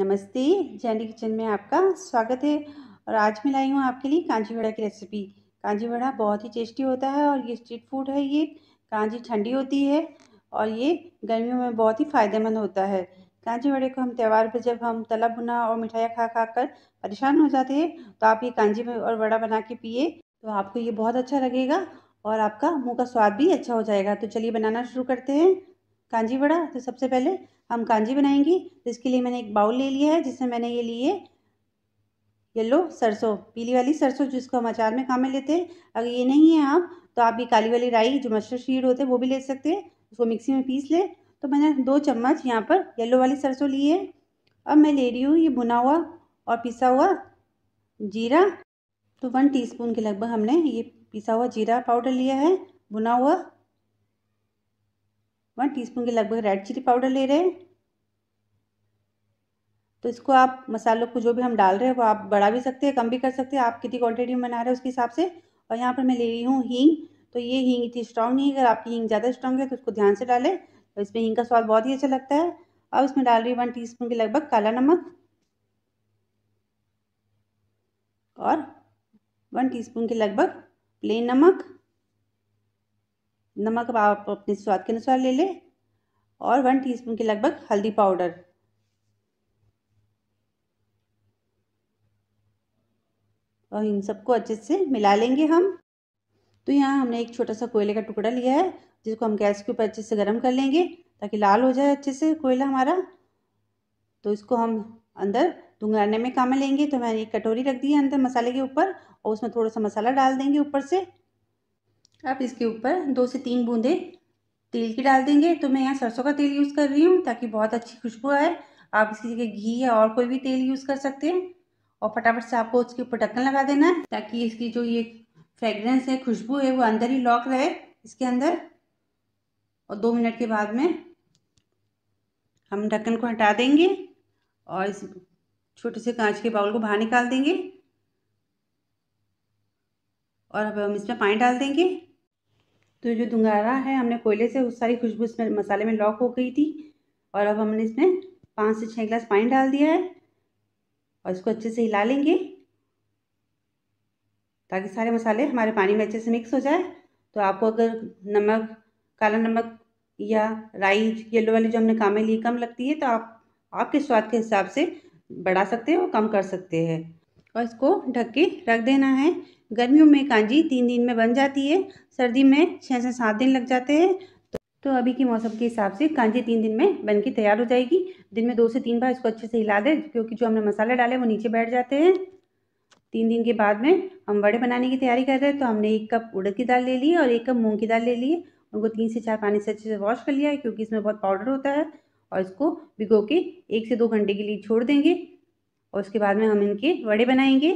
नमस्ते जैनी किचन में आपका स्वागत है और आज मैं लाई हूँ आपके लिए कांजी वड़ा की रेसिपी कांजी वड़ा बहुत ही टेस्टी होता है और ये स्ट्रीट फूड है ये कांजी ठंडी होती है और ये गर्मियों में बहुत ही फ़ायदेमंद होता है कांजी वड़े को हम त्यौहार पर जब हम तला भुना और मिठाइयाँ खा खा कर परेशान हो जाते हैं तो आप ये कांजी और वड़ा बना के पिए तो आपको ये बहुत अच्छा लगेगा और आपका मुँह का स्वाद भी अच्छा हो जाएगा तो चलिए बनाना शुरू करते हैं कांजी बड़ा तो सबसे पहले हम कांजी बनाएंगी तो इसके लिए मैंने एक बाउल ले लिया है जिसमें मैंने ये लिए येलो सरसों पीली वाली सरसों जिसको हम अचार में काम में लेते हैं अगर ये नहीं है आप तो आप ये काली वाली राई जो मच्छर शीड होते हैं वो भी ले सकते हैं उसको मिक्सी में पीस लें तो मैंने दो चम्मच यहाँ पर येलो वाली सरसों ली है अब मैं ले रही हूँ ये भुना हुआ और पिसा हुआ जीरा तो वन टीस्पून के लगभग हमने ये पिसा हुआ जीरा पाउडर लिया है भुना हुआ वन टीस्पून के लगभग रेड चिली पाउडर ले रहे हैं तो इसको आप मसालों को जो भी हम डाल रहे हैं वो आप बढ़ा भी सकते हैं कम भी कर सकते हैं आप कितनी क्वांटिटी में बना रहे हैं उसके हिसाब से और यहाँ पर मैं ले रही हूँ हींग तो ये हींग इतनी स्ट्रांग नहीं है अगर आपकी हींग ज़्यादा स्ट्रांग है तो उसको ध्यान से डालें तो इसमें हींग का स्वाद बहुत ही अच्छा लगता है अब इसमें डाल रही वन टी के लगभग काला नमक और वन टी के लगभग प्लेन नमक नमक अब आप अपने स्वाद के अनुसार ले लें और वन टीस्पून के लगभग हल्दी पाउडर और इन सबको अच्छे से मिला लेंगे हम तो यहाँ हमने एक छोटा सा कोयले का टुकड़ा लिया है जिसको हम गैस के ऊपर अच्छे से गर्म कर लेंगे ताकि लाल हो जाए अच्छे से कोयला हमारा तो इसको हम अंदर धुंगाने में काम लेंगे तो मैंने एक कटोरी रख दी है अंदर मसाले के ऊपर और उसमें थोड़ा सा मसाला डाल देंगे ऊपर से आप इसके ऊपर दो से तीन बूंदें तेल की डाल देंगे तो मैं यहाँ सरसों का तेल यूज़ कर रही हूँ ताकि बहुत अच्छी खुशबू आए आप इसकी जगह घी या और कोई भी तेल यूज़ कर सकते हैं और फटाफट से आपको उसके ऊपर ढक्कन लगा देना है ताकि इसकी जो ये फ्रेग्रेंस है खुशबू है वो अंदर ही लॉक रहे इसके अंदर और दो मिनट के बाद में हम ढक्कन को हटा देंगे और इस छोटे से कांच के बाउल को बाहर निकाल देंगे और अब हम इसमें पानी डाल देंगे तो जो दुंगारा है हमने कोयले से उस सारी खुशबू इसमें मसाले में लॉक हो गई थी और अब हमने इसमें पाँच से छः गिलास पानी डाल दिया है और इसको अच्छे से हिला लेंगे ताकि सारे मसाले हमारे पानी में अच्छे से मिक्स हो जाए तो आपको अगर नमक काला नमक या राई येलो वाली जो हमने कामें ली कम लगती है तो आप आपके स्वाद के हिसाब से बढ़ा सकते हैं और कम कर सकते हैं और इसको ढक के रख देना है गर्मियों में कांजी तीन दिन में बन जाती है सर्दी में छः से सात दिन लग जाते हैं तो, तो अभी के मौसम के हिसाब से कांजी तीन दिन में बन के तैयार हो जाएगी दिन में दो से तीन बार इसको अच्छे से हिला दें क्योंकि जो हमने मसाले डाले वो नीचे बैठ जाते हैं तीन दिन के बाद में हम वड़े बनाने की तैयारी कर रहे हैं तो हमने एक कप उड़द की दाल ले ली और एक कप मूँग की दाल ले ली उनको तीन से चार पानी से अच्छे से वॉश कर लिया है क्योंकि इसमें बहुत पाउडर होता है और इसको भिगो के एक से दो घंटे के लिए छोड़ देंगे और उसके बाद में हम इनके वड़े बनाएंगे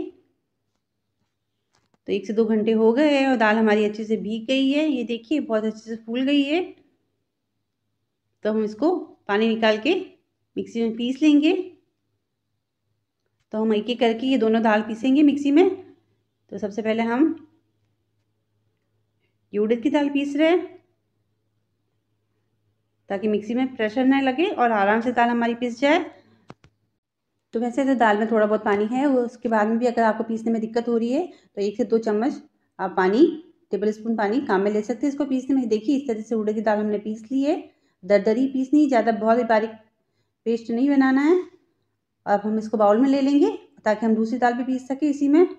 तो एक से दो घंटे हो गए हैं और दाल हमारी अच्छे से भीग गई है ये देखिए बहुत अच्छे से फूल गई है तो हम इसको पानी निकाल के मिक्सी में पीस लेंगे तो हम एक एक करके ये दोनों दाल पीसेंगे मिक्सी में तो सबसे पहले हम यूडित की दाल पीस रहे हैं ताकि मिक्सी में प्रेशर ना लगे और आराम से दाल हमारी पीस जाए तो वैसे तो दाल में थोड़ा बहुत पानी है उसके बाद में भी अगर आपको पीसने में दिक्कत हो रही है तो एक से दो चम्मच आप पानी टेबल स्पून पानी काम में ले सकते हैं इसको पीसने में देखिए इस तरह से उड़े की दाल हमने पीस ली है दरदरी पीसनी है ज़्यादा बहुत ही बारीक पेस्ट नहीं बनाना है अब हम इसको बाउल में ले लेंगे ताकि हम दूसरी दाल भी पीस सकें इसी में तो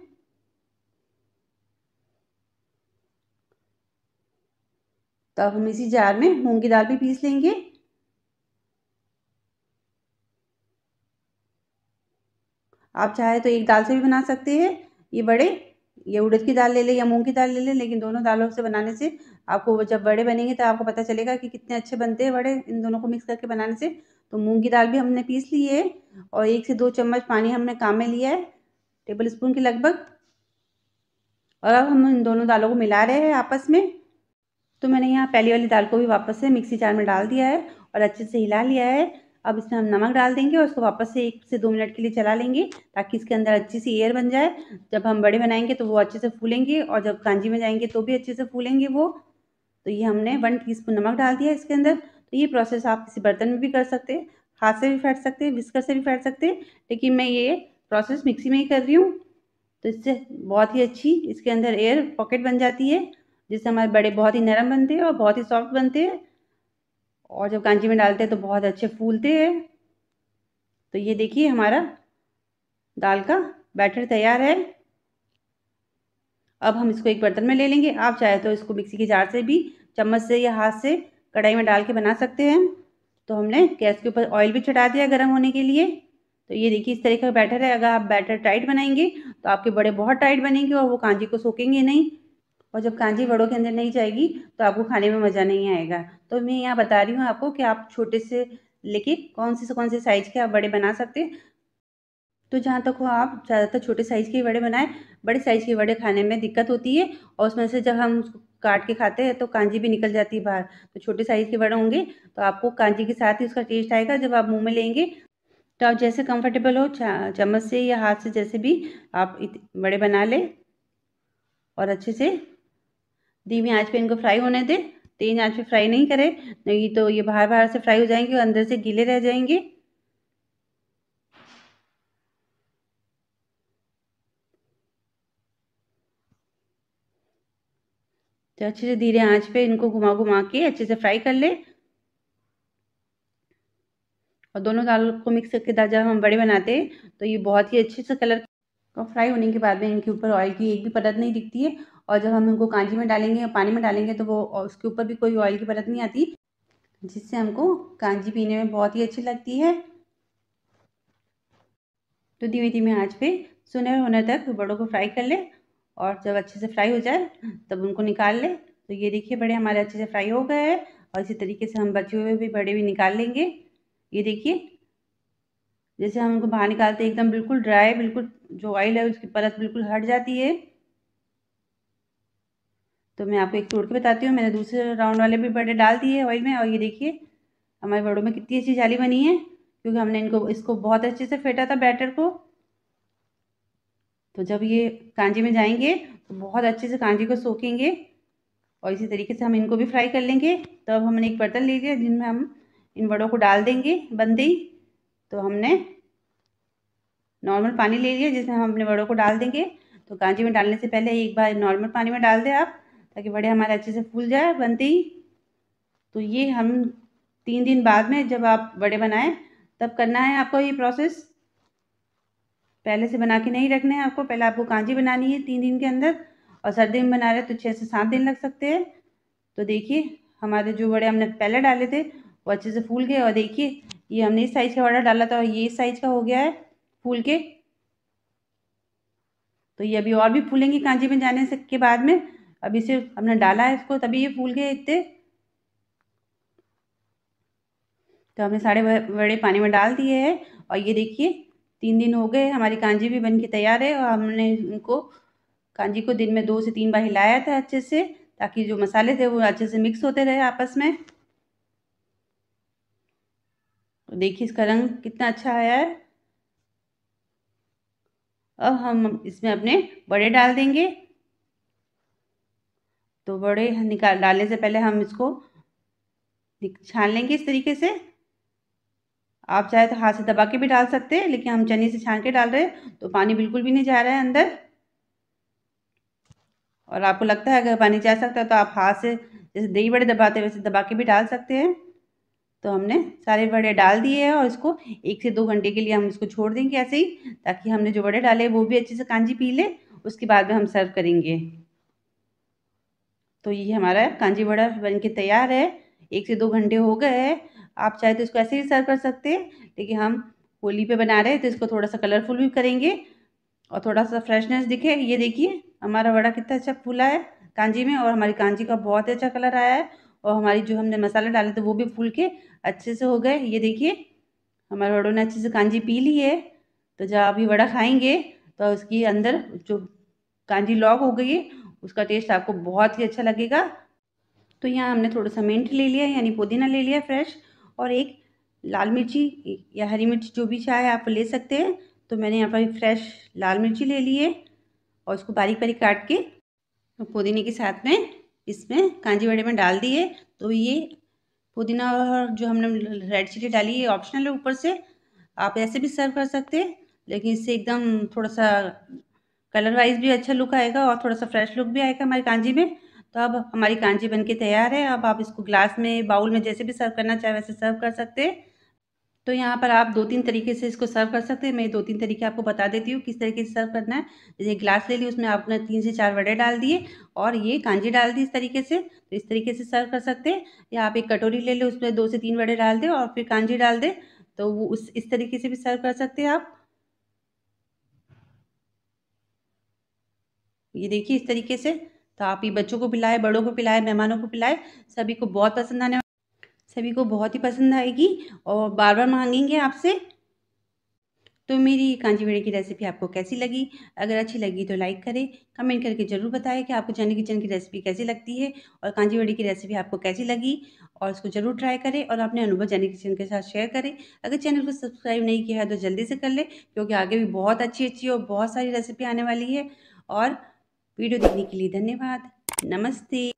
अब हम इसी जार में मूँग की दाल भी पीस लेंगे आप चाहे तो एक दाल से भी बना सकते हैं ये बड़े ये उड़द की दाल ले लें या मूंग की दाल ले लें लेकिन दोनों दालों से बनाने से आपको जब बड़े बनेंगे तो आपको पता चलेगा कि कितने अच्छे बनते हैं बड़े इन दोनों को मिक्स करके बनाने से तो मूंग की दाल भी हमने पीस ली है और एक से दो चम्मच पानी हमने काम में लिया है टेबल स्पून के लगभग और अब हम इन दोनों दालों को मिला रहे हैं आपस में तो मैंने यहाँ पहली वाली दाल को भी वापस से मिक्सी जार में डाल दिया है और अच्छे से हिला लिया है अब इसमें हम नमक डाल देंगे और उसको वापस से एक से दो मिनट के लिए चला लेंगे ताकि इसके अंदर अच्छी सी एयर बन जाए जब हम बड़े बनाएंगे तो वो अच्छे से फूलेंगे और जब कांजी में जाएंगे तो भी अच्छे से फूलेंगे वो तो ये हमने वन स्पून नमक डाल दिया इसके अंदर तो ये प्रोसेस आप किसी बर्तन में भी कर सकते हैं हाथ से भी फैट सकते हैं विस्कर से भी फैट सकते हैं लेकिन मैं ये प्रोसेस मिक्सी में ही कर रही हूँ तो इससे बहुत ही अच्छी इसके अंदर एयर पॉकेट बन जाती है जिससे हमारे बड़े बहुत ही नरम बनते हैं और बहुत ही सॉफ्ट बनते हैं और जब कांची में डालते हैं तो बहुत अच्छे फूलते हैं तो ये देखिए हमारा दाल का बैटर तैयार है अब हम इसको एक बर्तन में ले लेंगे आप चाहे तो इसको मिक्सी के जार से भी चम्मच से या हाथ से कढ़ाई में डाल के बना सकते हैं तो हमने गैस के ऊपर ऑयल भी चढ़ा दिया गर्म होने के लिए तो ये देखिए इस तरीके का बैटर है अगर आप बैटर टाइट बनाएंगे तो आपके बड़े बहुत टाइट बनेंगे और वो कांजी को सोकेंगे नहीं और जब कांजी बड़ों के अंदर नहीं जाएगी तो आपको खाने में मज़ा नहीं आएगा तो मैं यहाँ बता रही हूँ आपको कि आप छोटे से लेके कौन से कौन से साइज़ के आप बड़े बना सकते हैं तो जहाँ तक हो आप ज़्यादातर छोटे साइज़ के बड़े बनाएं बड़े साइज़ के बड़े खाने में दिक्कत होती है और उसमें से जब हम उसको काट के खाते हैं तो कांजी भी निकल जाती है बाहर तो छोटे साइज़ के बड़े होंगे तो आपको कांजी के साथ ही उसका टेस्ट आएगा जब आप मुंह में लेंगे तो आप जैसे कंफर्टेबल हो चम्मच से या हाथ से जैसे भी आप बड़े बना लें और अच्छे से धीमी आंच पे इनको फ्राई होने दें तेज आंच पे फ्राई नहीं करें नहीं तो ये बाहर बाहर से फ्राई हो जाएंगे और अंदर से गीले रह जाएंगे तो अच्छे से धीरे आंच पे इनको घुमा घुमा के अच्छे से फ्राई कर लें और दोनों दाल को मिक्स करके दाल जब हम बड़े बनाते हैं तो ये बहुत ही अच्छे से कलर का फ्राई होने के बाद में इनके ऊपर ऑयल की एक भी परत नहीं दिखती है और जब हम उनको कांजी में डालेंगे या पानी में डालेंगे तो वो उसके ऊपर भी कोई ऑयल की परत नहीं आती जिससे हमको कांजी पीने में बहुत ही अच्छी लगती है तो धीमे धीमे आँच पे सुनहर होने तक बड़ों को फ्राई कर ले और जब अच्छे से फ्राई हो जाए तब उनको निकाल ले तो ये देखिए बड़े हमारे अच्छे से फ्राई हो गए हैं और इसी तरीके से हम बचे हुए भी बड़े भी निकाल लेंगे ये देखिए जैसे हम उनको बाहर निकालते एकदम बिल्कुल ड्राई बिल्कुल जो ऑयल है उसकी परत बिल्कुल हट जाती है तो मैं आपको एक तोड़ के बताती हूँ मैंने दूसरे राउंड वाले भी बड़े डाल दिए ऑयल में और ये देखिए हमारे बड़ों में कितनी अच्छी जाली बनी है क्योंकि हमने इनको इसको बहुत अच्छे से फेंटा था बैटर को तो जब ये कांजी में जाएंगे तो बहुत अच्छे से कांजी को सोखेंगे और इसी तरीके से हम इनको भी फ्राई कर लेंगे तो अब हमने एक बर्तन ले लिया जिनमें हम इन बड़ों को डाल देंगे बंदे तो हमने नॉर्मल पानी ले लिया जिसमें हम अपने बड़ों को डाल देंगे तो कांजी में डालने से पहले एक बार नॉर्मल पानी में डाल दें आप ताकि बड़े हमारे अच्छे से फूल जाए बनते ही तो ये हम तीन दिन बाद में जब आप बड़े बनाएं तब करना है आपको ये प्रोसेस पहले से बना के नहीं रखना है आपको पहले आपको कांजी बनानी है तीन दिन के अंदर और सर्दी में बना रहे तो छः से सात दिन लग सकते हैं तो देखिए हमारे जो बड़े हमने पहले डाले थे वो अच्छे से फूल गए और देखिए ये हमने इस साइज़ का बड़ा डाला था और ये इस साइज़ का हो गया है फूल के तो ये अभी और भी फूलेंगे कांजी में जाने से के बाद में अभी से हमने डाला है इसको तभी ये फूल गए इतने तो हमने सारे बड़े पानी में डाल दिए हैं और ये देखिए तीन दिन हो गए हमारी कांजी भी बन के तैयार है और हमने उनको कांजी को दिन में दो से तीन बार हिलाया था अच्छे से ताकि जो मसाले थे वो अच्छे से मिक्स होते रहे आपस में तो देखिए इसका रंग कितना अच्छा आया है अब हम इसमें अपने बड़े डाल देंगे तो बड़े निकाल डालने से पहले हम इसको छान लेंगे इस तरीके से आप चाहे तो हाथ से दबा के भी डाल सकते हैं लेकिन हम चने से छान के डाल रहे हैं तो पानी बिल्कुल भी नहीं जा रहा है अंदर और आपको लगता है अगर पानी जा सकता है तो आप हाथ से जैसे दही बड़े दबाते वैसे दबा के भी डाल सकते हैं तो हमने सारे बड़े डाल दिए हैं और इसको एक से दो घंटे के लिए हम इसको छोड़ देंगे ऐसे ही ताकि हमने जो बड़े डाले वो भी अच्छे से कांजी पी ले उसके बाद में हम सर्व करेंगे तो ये हमारा कांजी वड़ा बन के तैयार है एक से दो घंटे हो गए हैं आप चाहे तो इसको ऐसे ही सर्व कर सकते हैं लेकिन हम होली पे बना रहे हैं तो इसको थोड़ा सा कलरफुल भी करेंगे और थोड़ा सा फ्रेशनेस दिखे ये देखिए हमारा वड़ा कितना अच्छा फूला है कांजी में और हमारी कांजी का बहुत अच्छा कलर आया है और हमारी जो हमने मसाले डाले थे वो भी फूल के अच्छे से हो गए ये देखिए हमारे वड़ों ने अच्छे से कांजी पी ली है तो जब अभी वड़ा खाएंगे तो उसके अंदर जो कांजी लॉक हो गई है उसका टेस्ट आपको बहुत ही अच्छा लगेगा तो यहाँ हमने थोड़ा सा मिंट ले लिया यानी पुदीना ले लिया फ्रेश और एक लाल मिर्ची या हरी मिर्ची जो भी चाहे आप ले सकते हैं तो मैंने यहाँ पर फ्रेश लाल मिर्ची ले ली है और उसको बारीक बारीक काट के तो पुदीने के साथ में इसमें कांजी वड़े में डाल दिए तो ये पुदीना और जो हमने रेड चिली डाली है ऑप्शनल है ऊपर से आप ऐसे भी सर्व कर सकते हैं लेकिन इससे एकदम थोड़ा सा कलर वाइज भी अच्छा लुक आएगा और थोड़ा सा फ्रेश लुक भी आएगा हमारी कांजी में तो अब हमारी कांजी बनके तैयार है अब आप इसको ग्लास में बाउल में जैसे भी सर्व करना चाहे वैसे सर्व कर सकते हैं तो यहाँ पर आप दो तीन तरीके से इसको सर्व कर सकते हैं मैं दो तीन तरीके आपको बता देती हूँ किस तरीके से सर्व करना है जैसे ग्लास ले ली उसमें आपने तीन से चार वड़े डाल दिए और ये कांजी डाल दी इस तरीके से तो इस तरीके से सर्व कर सकते हैं या आप एक कटोरी ले लें उसमें दो से तीन वड़े डाल दें और फिर कांजी डाल दें तो वो उस इस तरीके से भी सर्व कर सकते हैं आप ये देखिए इस तरीके से तो आप ये बच्चों को पिलाएं बड़ों को पिलाएं मेहमानों को पिलाएं सभी को बहुत पसंद आने सभी को बहुत ही पसंद आएगी और बार बार मांगेंगे आपसे तो मेरी भेड़े की रेसिपी आपको कैसी लगी अगर अच्छी लगी तो लाइक करें कमेंट करके ज़रूर बताएं कि आपको चने किचन की रेसिपी कैसी लगती है और भेड़े की रेसिपी आपको कैसी लगी और उसको ज़रूर ट्राई करें और अपने अनुभव चने किचन के साथ शेयर करें अगर चैनल को सब्सक्राइब नहीं किया है तो जल्दी से कर लें क्योंकि आगे भी बहुत अच्छी अच्छी और बहुत सारी रेसिपी आने वाली है और वीडियो देखने के लिए धन्यवाद नमस्ते